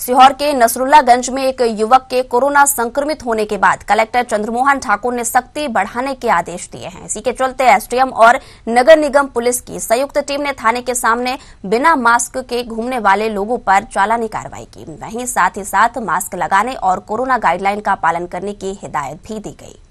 सीहोर के नसरुल्लागंज में एक युवक के कोरोना संक्रमित होने के बाद कलेक्टर चंद्रमोहन ठाकुर ने सख्ती बढ़ाने के आदेश दिए हैं इसी के चलते एसडीएम और नगर निगम पुलिस की संयुक्त टीम ने थाने के सामने बिना मास्क के घूमने वाले लोगों पर चालानी कार्रवाई की वहीं साथ ही साथ मास्क लगाने और कोरोना गाइडलाइन का पालन करने की हिदायत भी दी गयी